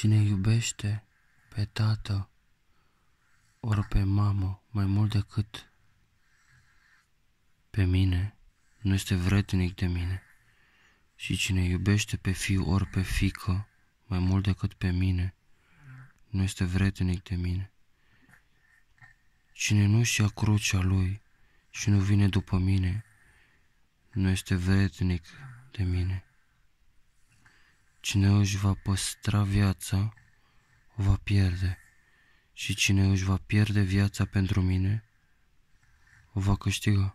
Cine iubește pe tată ori pe mamă mai mult decât pe mine, nu este vretnic de mine. Și cine iubește pe fiu ori pe fică mai mult decât pe mine, nu este vretnic de mine. Cine nu și ia crucea lui și nu vine după mine, nu este vretnic de mine. Cine își va păstra viața, o va pierde. Și cine își va pierde viața pentru mine, o va câștiga.